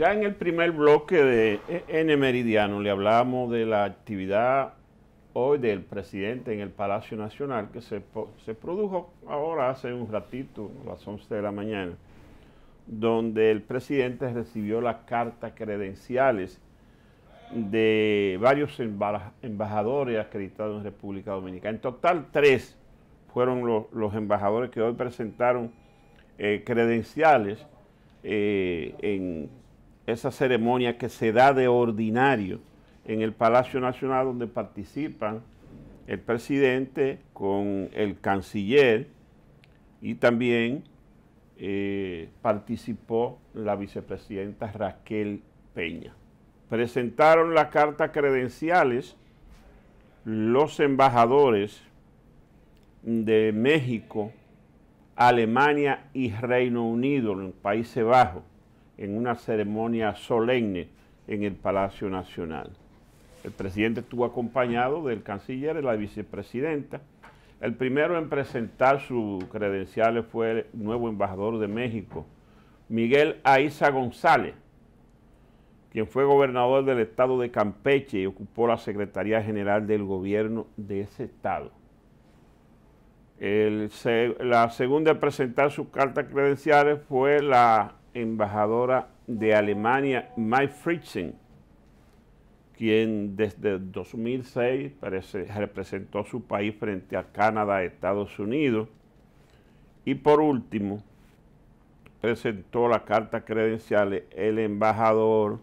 Ya en el primer bloque de e N Meridiano le hablamos de la actividad hoy del presidente en el Palacio Nacional que se, produjo ahora hace un ratito, a las 11 de la mañana, donde el presidente recibió las cartas credenciales de varios embajadores acreditados en República Dominicana. En total, tres fueron los, embajadores que hoy presentaron eh, credenciales eh, en esa ceremonia que se da de ordinario en el Palacio Nacional donde participan el presidente con el canciller y también eh, participó la vicepresidenta Raquel Peña. Presentaron la carta credenciales los embajadores de México, Alemania y Reino Unido, en Países Bajos en una ceremonia solemne en el Palacio Nacional. El presidente estuvo acompañado del canciller y la vicepresidenta. El primero en presentar sus credenciales fue el nuevo embajador de México, Miguel Aiza González, quien fue gobernador del estado de Campeche y ocupó la Secretaría General del Gobierno de ese estado. la segunda en presentar sus cartas credenciales fue la embajadora de Alemania, My Fritzen, quien desde 2006 parece, representó su país frente a Canadá, Estados Unidos. Y por último, presentó la carta credencial el embajador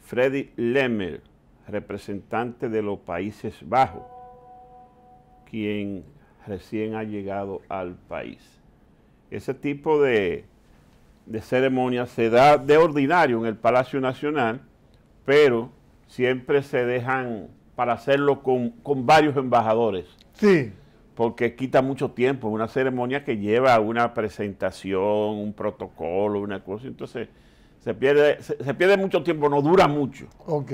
Freddy Lemmer, representante de los Países Bajos, quien recién ha llegado al país. Ese tipo de de ceremonia se da de ordinario en el Palacio Nacional, pero siempre se dejan para hacerlo con, varios embajadores. Sí. Porque quita mucho tiempo, una ceremonia que lleva una presentación, un protocolo, una cosa, entonces se pierde, se, pierde mucho tiempo, no dura mucho. Ok.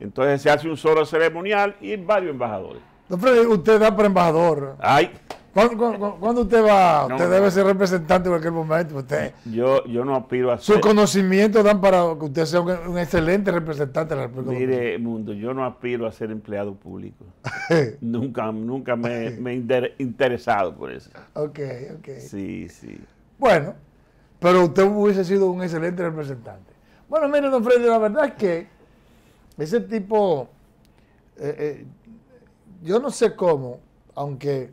Entonces se hace un solo ceremonial y varios embajadores. No, usted da para embajador. Ay. ¿Cuándo, usted va? usted debe ser representante en cualquier momento. Usted, yo, yo no aspiro a ser. ¿Su conocimiento dan para que usted sea un, excelente representante de la Mire, Mundo, yo no aspiro a ser empleado público. nunca nunca me, he interesado por eso. Ok, ok. Sí, sí. Bueno, pero usted hubiese sido un excelente representante. Bueno, mire, don Freddy, la verdad es que ese tipo, eh, eh, yo no sé cómo, aunque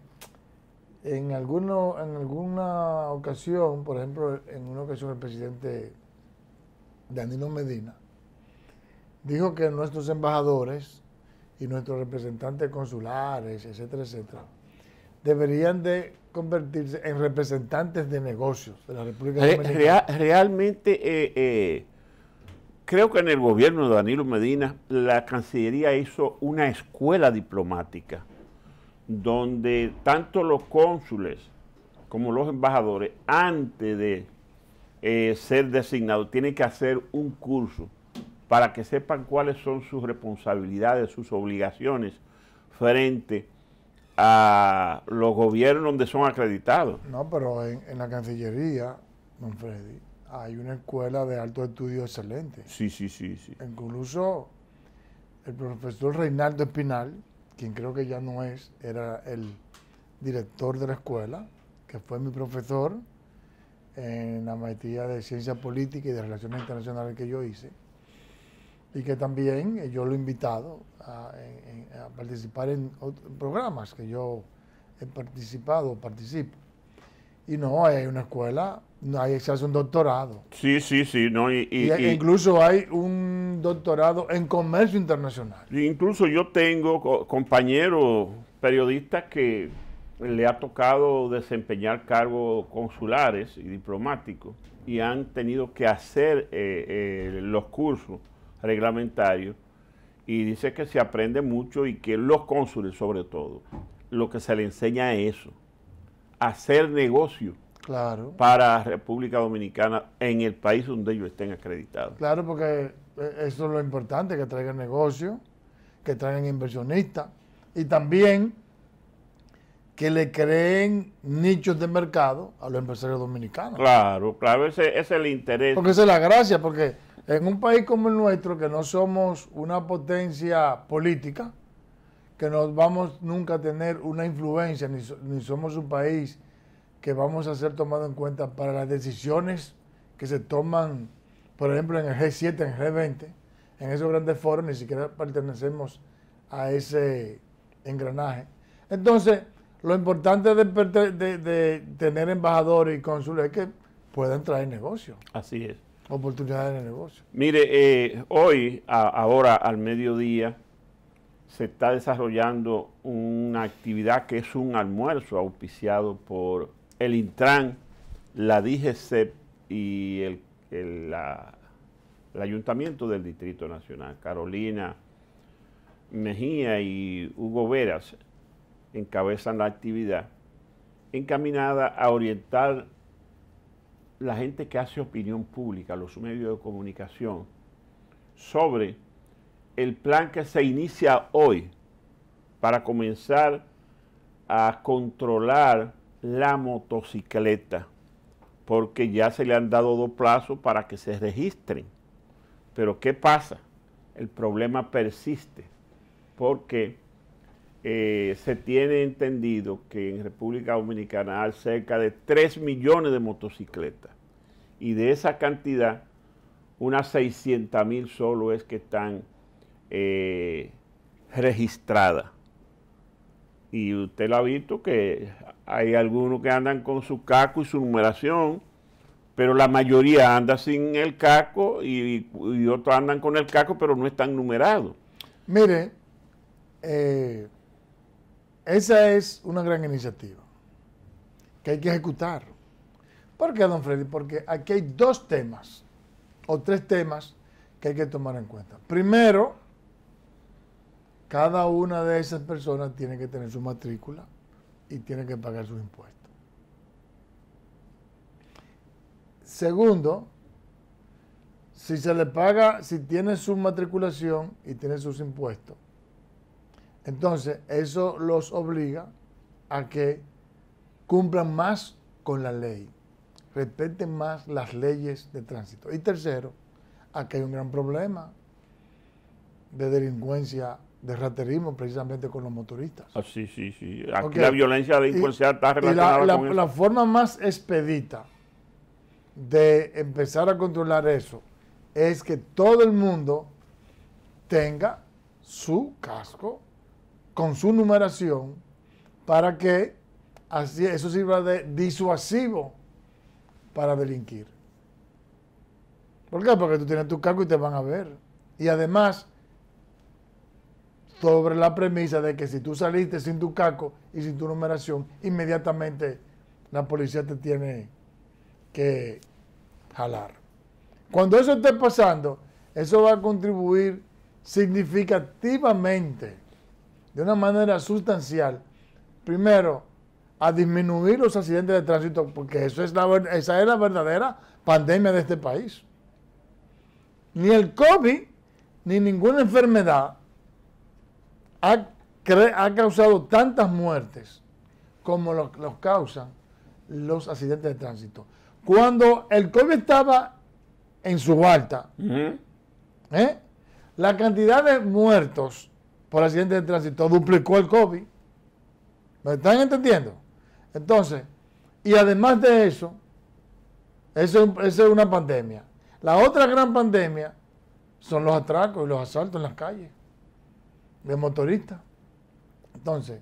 en, alguno, en alguna ocasión, por ejemplo, en una ocasión el presidente Danilo Medina dijo que nuestros embajadores y nuestros representantes consulares, etcétera, etcétera, deberían de convertirse en representantes de negocios de la República Dominicana. realmente, eh, eh, creo que en el gobierno de Danilo Medina, la Cancillería hizo una escuela diplomática donde tanto los cónsules como los embajadores, antes de eh, ser designados, tienen que hacer un curso para que sepan cuáles son sus responsabilidades, sus obligaciones frente a los gobiernos donde son acreditados. No, pero en, la Cancillería, don Freddy, hay una escuela de alto estudio excelente. Sí, sí, sí, sí. Incluso el profesor Reinaldo Espinal, quien creo que ya no es, era el director de la escuela, que fue mi profesor en la maestría de Ciencia Política y de Relaciones Internacionales que yo hice, y que también eh, yo lo he invitado a, participar en programas que yo he participado, participo. Y no, hay una escuela hay se hace un doctorado. Sí, sí, sí. No, incluso hay un doctorado en comercio internacional. Incluso yo tengo compañeros periodistas que le ha tocado desempeñar cargos consulares y diplomáticos y han tenido que hacer eh, eh, los cursos reglamentarios y dice que se aprende mucho y que los cónsules sobre todo, lo que se le enseña es eso, hacer negocio claro. para República Dominicana en el país donde ellos estén acreditados. Claro, porque eh, eso es lo importante, que traigan negocio, que traigan inversionistas y también que le creen nichos de mercado a los empresarios dominicanos. Claro, claro, ese, es el interés. Porque esa es la gracia, porque en un país como el nuestro, que no somos una potencia política, que no vamos nunca a tener una influencia, ni, ni somos un país que vamos a ser tomados en cuenta para las decisiones que se toman, por ejemplo, en el G7, en el G20, en esos grandes foros, ni siquiera pertenecemos a ese engranaje. Entonces, lo importante de, tener embajadores y cónsules es que puedan traer negocio. Así es. Oportunidades de negocio. Mire, eh, hoy, ahora al mediodía, se está desarrollando una actividad que es un almuerzo auspiciado por el Intran, la DGCEP y el, el Ayuntamiento del Distrito Nacional, Carolina Mejía y Hugo Veras, encabezan la actividad encaminada a orientar la gente que hace opinión pública, los medios de comunicación, sobre el plan que se inicia hoy para comenzar a controlar la motocicleta, porque ya se le han dado dos plazos para que se registren. Pero ¿qué pasa? El problema persiste, porque eh, se tiene entendido que en República Dominicana hay cerca de 3 millones de motocicletas, y de esa cantidad, unas 600 mil solo es que están eh, registradas. Y usted lo ha visto que hay algunos que andan con su CACO y su numeración, pero la mayoría anda sin el CACO y, otros andan con el CACO, pero no están numerados. Mire, eh, esa es una gran iniciativa que hay que ejecutar. ¿Por qué, don Freddy? Porque aquí hay dos temas o tres temas que hay que tomar en cuenta. Primero, cada una de esas personas tiene que tener su matrícula y tiene que pagar sus impuestos. Segundo, si se le paga, si tiene su matriculación y tiene sus impuestos, entonces eso los obliga a que cumplan más con la ley, respeten más las leyes de tránsito. Y tercero, aquí hay un gran problema de delincuencia de raterismo precisamente con los motoristas. Ah, sí, sí, sí. Aquí la violencia de delincuencial está relacionada la, con la forma más expedita de empezar a controlar eso es que todo el mundo tenga su casco con su numeración para que así eso sirva de disuasivo para delinquir. ¿Por qué? Porque tú tienes tu casco y te van a ver. Y además, sobre la premisa de que si tú saliste sin tu caco y sin tu numeración, inmediatamente la policía te tiene que jalar. Cuando eso esté pasando, eso va a contribuir significativamente, de una manera sustancial, primero, a disminuir los accidentes de tránsito, porque eso es esa es la verdadera pandemia de este país. Ni el COVID, ni ninguna enfermedad ha, ha causado tantas muertes como los, causan los accidentes de tránsito. Cuando el COVID estaba en su alta, ¿eh? la cantidad de muertos por accidentes de tránsito duplicó el COVID. ¿Me están entendiendo? Entonces, y además de eso, esa es una pandemia. La otra gran pandemia son los atracos y los asaltos en las calles de motorista. Entonces,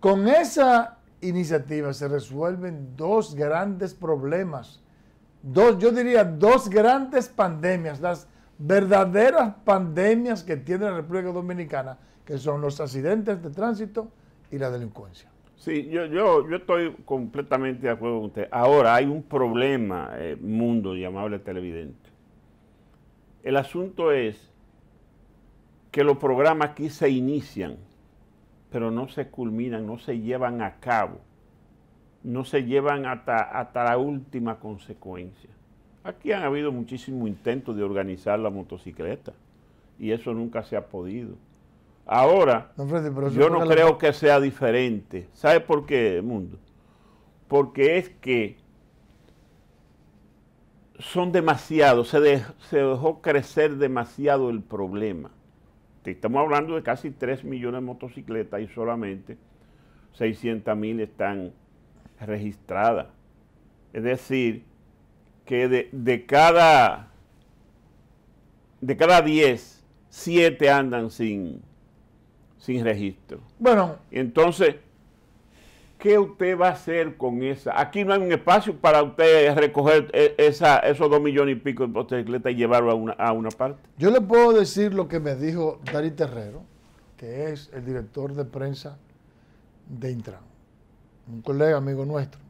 con esa iniciativa se resuelven dos grandes problemas, dos, yo diría dos grandes pandemias, las verdaderas pandemias que tiene la República Dominicana, que son los accidentes de tránsito y la delincuencia. Sí, yo, yo, yo estoy completamente de acuerdo con usted. Ahora hay un problema, eh, mundo y amable televidente. El asunto es que los programas aquí se inician, pero no se culminan, no se llevan a cabo, no se llevan hasta, la última consecuencia. Aquí han habido muchísimos intentos de organizar la motocicleta y eso nunca se ha podido. Ahora, yo no creo que sea diferente. ¿Sabe por qué, Mundo? Porque es que son demasiados, se dejó crecer demasiado el problema estamos hablando de casi 3 millones de motocicletas y solamente 600 mil están registradas. Es decir, que de, cada 10, 7 andan sin, sin registro. Bueno. Entonces, ¿qué usted va a hacer con esa? Aquí no hay un espacio para usted recoger eh, esos dos millones y pico de motocicletas y llevarlo a una, parte. Yo le puedo decir lo que me dijo Dari Terrero, que es el director de prensa de Intran, un colega amigo nuestro.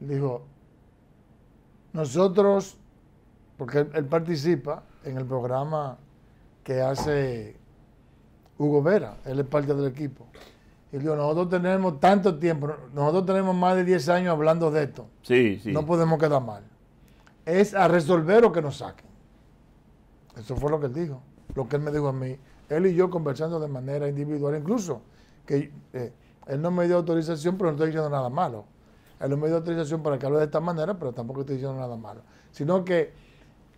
Dijo, nosotros, porque él participa en el programa que hace Hugo Vera, él es parte del equipo y nosotros tenemos tanto tiempo, nosotros tenemos más de 10 años hablando de esto. Sí, sí. No podemos quedar mal. Es a resolver o que nos saquen. Eso fue lo que él dijo, lo que él me dijo a mí. Él y yo conversando de manera individual, incluso que eh, él no me dio autorización, pero no estoy diciendo nada malo. Él no me dio autorización para que hable de esta manera, pero tampoco estoy diciendo nada malo. Sino que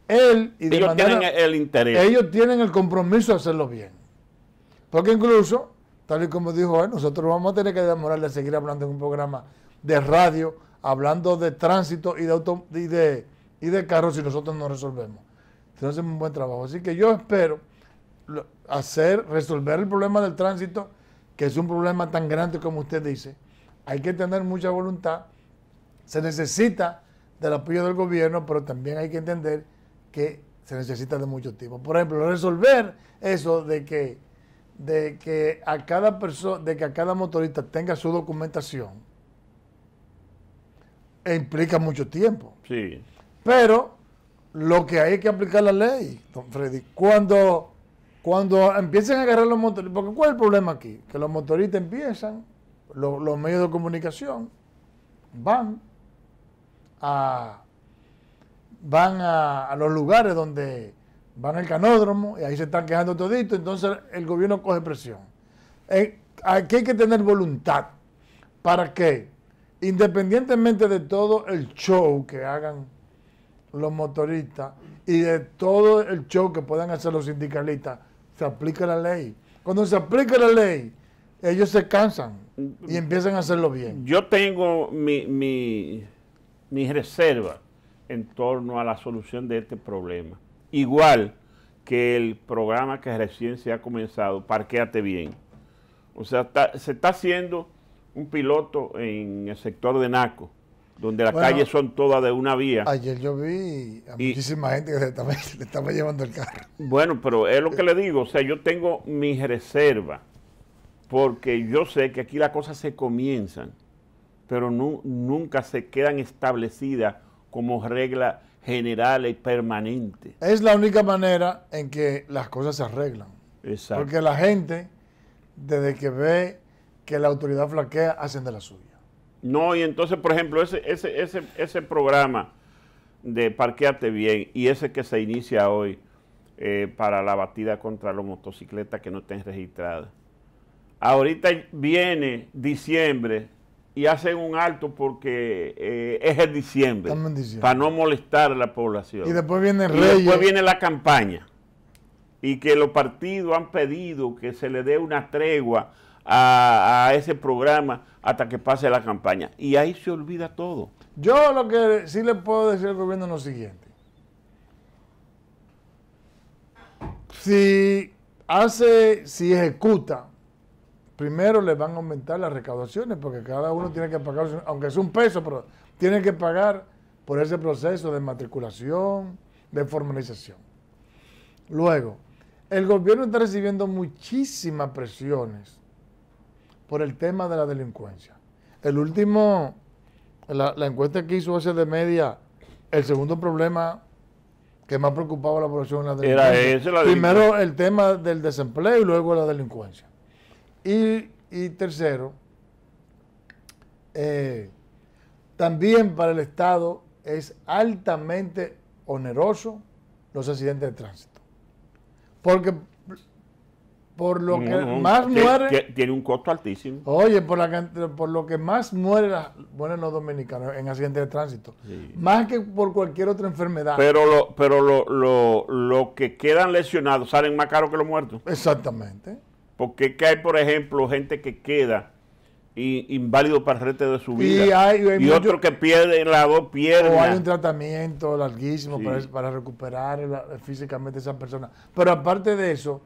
él y ellos tienen el interés. Ellos tienen el compromiso de hacerlo bien. Porque incluso Tal y como dijo él, nosotros vamos a tener que demorarle a seguir hablando en un programa de radio, hablando de tránsito y de, auto, de, y de carro si nosotros no resolvemos. Entonces es un buen trabajo. Así que yo espero hacer, resolver el problema del tránsito, que es un problema tan grande como usted dice. Hay que tener mucha voluntad. Se necesita del apoyo del gobierno, pero también hay que entender que se necesita de mucho tiempo. Por ejemplo, resolver eso de que de que a cada persona, de que a cada motorista tenga su documentación, implica mucho tiempo. Sí. Pero lo que hay que aplicar la ley, don Freddy, cuando, cuando empiecen a agarrar los motoristas, porque ¿cuál es el problema aquí? Que los motoristas empiezan, los medios de comunicación van a van a los lugares donde van al canódromo y ahí se están quejando todito, entonces el gobierno coge presión. Eh, aquí hay que tener voluntad para que, independientemente de todo el show que hagan los motoristas y de todo el show que puedan hacer los sindicalistas, se aplique la ley. Cuando se aplique la ley, ellos se cansan y empiezan a hacerlo bien. Yo tengo mi, mi, mi reserva en torno a la solución de este problema igual que el programa que recién se ha comenzado, Parquéate Bien. O sea, se está haciendo un piloto en el sector de Naco, donde las calles son todas de una vía. Ayer yo vi a muchísima gente que le estaba, llevando el carro. Bueno, pero es lo que le digo, o sea, yo tengo mis reservas, porque yo sé que aquí las cosas se comienzan, pero nunca se quedan establecidas como regla general y permanente. Es la única manera en que las cosas se arreglan. Exacto. Porque la gente, desde que ve que la autoridad flaquea, hacen de la suya. No, y entonces, por ejemplo, ese, ese, ese, ese programa de Parqueate Bien y ese que se inicia hoy eh, para la batida contra los motocicletas que no estén registradas. Ahorita viene diciembre, y hacen un alto porque eh, es el diciembre, para no molestar a la población. Y después viene después viene la campaña. Y que los partidos han pedido que se le dé una tregua a, a ese programa hasta que pase la campaña. Y ahí se olvida todo. Yo lo que sí le puedo decir al gobierno es lo siguiente. Si hace, si ejecuta primero le van a aumentar las recaudaciones, porque cada uno tiene que pagar, aunque es un peso, pero tiene que pagar por ese proceso de matriculación, de formalización. Luego, el gobierno está recibiendo muchísimas presiones por el tema de la delincuencia. El último, la, encuesta que hizo hace de media, el segundo problema que más preocupaba a la población la Era delincuencia. Primero el tema del desempleo y luego la delincuencia. Y, tercero, eh, también para el Estado es altamente oneroso los accidentes de tránsito. Porque por lo que más muere... Tiene un costo altísimo. Oye, por, la, por lo que más mueren los dominicanos en accidentes de tránsito. Más que por cualquier otra enfermedad. Pero lo, pero lo, lo que quedan lesionados salen más caros que los muertos. Exactamente. Porque que hay, por ejemplo, gente que queda inválido para el resto de su vida. Eh, y, otro que pierde la dos piernas. O hay un tratamiento larguísimo para, recuperar eh, físicamente a esa persona. Pero aparte de eso,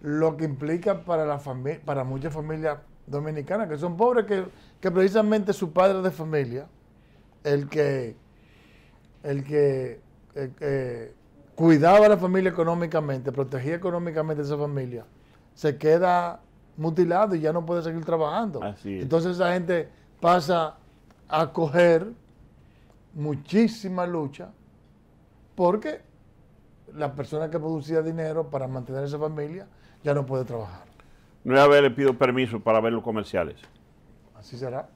lo que implica para, la para muchas familias dominicanas que son pobres, que, precisamente su padre de familia, el que, el que eh, cuidaba a la familia económicamente, protegía económicamente a esa familia se queda mutilado y ya no puede seguir trabajando. Así Entonces esa gente pasa a coger muchísima lucha porque la persona que producía dinero para mantener a esa familia ya no puede trabajar. No vez le pido permiso para ver los comerciales. Así será.